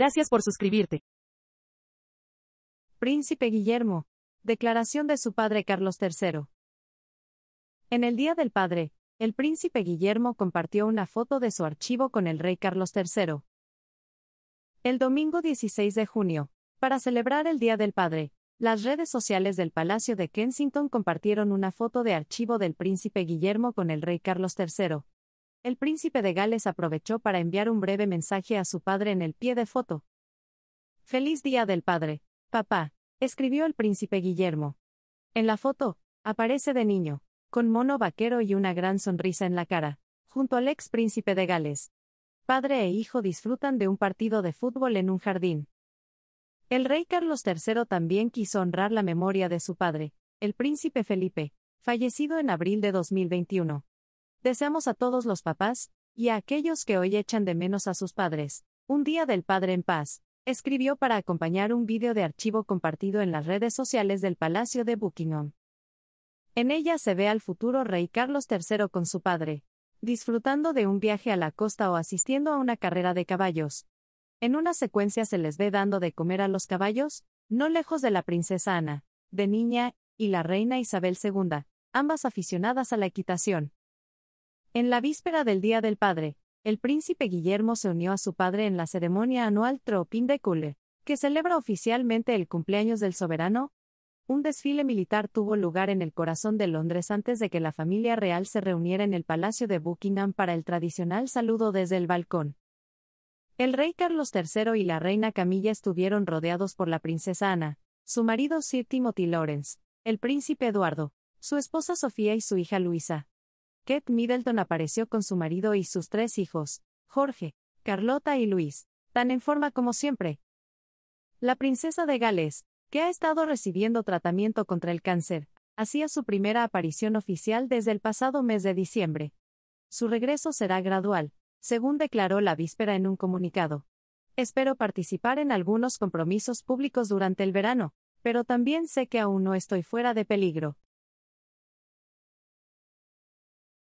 Gracias por suscribirte. Príncipe Guillermo. Declaración de su padre Carlos III. En el Día del Padre, el príncipe Guillermo compartió una foto de su archivo con el rey Carlos III. El domingo 16 de junio, para celebrar el Día del Padre, las redes sociales del Palacio de Kensington compartieron una foto de archivo del príncipe Guillermo con el rey Carlos III el príncipe de Gales aprovechó para enviar un breve mensaje a su padre en el pie de foto. Feliz Día del Padre, papá, escribió el príncipe Guillermo. En la foto, aparece de niño, con mono vaquero y una gran sonrisa en la cara, junto al ex príncipe de Gales. Padre e hijo disfrutan de un partido de fútbol en un jardín. El rey Carlos III también quiso honrar la memoria de su padre, el príncipe Felipe, fallecido en abril de 2021. Deseamos a todos los papás, y a aquellos que hoy echan de menos a sus padres, un día del padre en paz, escribió para acompañar un vídeo de archivo compartido en las redes sociales del Palacio de Buckingham. En ella se ve al futuro rey Carlos III con su padre, disfrutando de un viaje a la costa o asistiendo a una carrera de caballos. En una secuencia se les ve dando de comer a los caballos, no lejos de la princesa Ana, de niña, y la reina Isabel II, ambas aficionadas a la equitación. En la víspera del Día del Padre, el príncipe Guillermo se unió a su padre en la ceremonia anual Tropin de Cule, que celebra oficialmente el cumpleaños del soberano. Un desfile militar tuvo lugar en el corazón de Londres antes de que la familia real se reuniera en el Palacio de Buckingham para el tradicional saludo desde el balcón. El rey Carlos III y la reina Camilla estuvieron rodeados por la princesa Ana, su marido Sir Timothy Lawrence, el príncipe Eduardo, su esposa Sofía y su hija Luisa, Kate Middleton apareció con su marido y sus tres hijos, Jorge, Carlota y Luis, tan en forma como siempre. La princesa de Gales, que ha estado recibiendo tratamiento contra el cáncer, hacía su primera aparición oficial desde el pasado mes de diciembre. Su regreso será gradual, según declaró la víspera en un comunicado. Espero participar en algunos compromisos públicos durante el verano, pero también sé que aún no estoy fuera de peligro.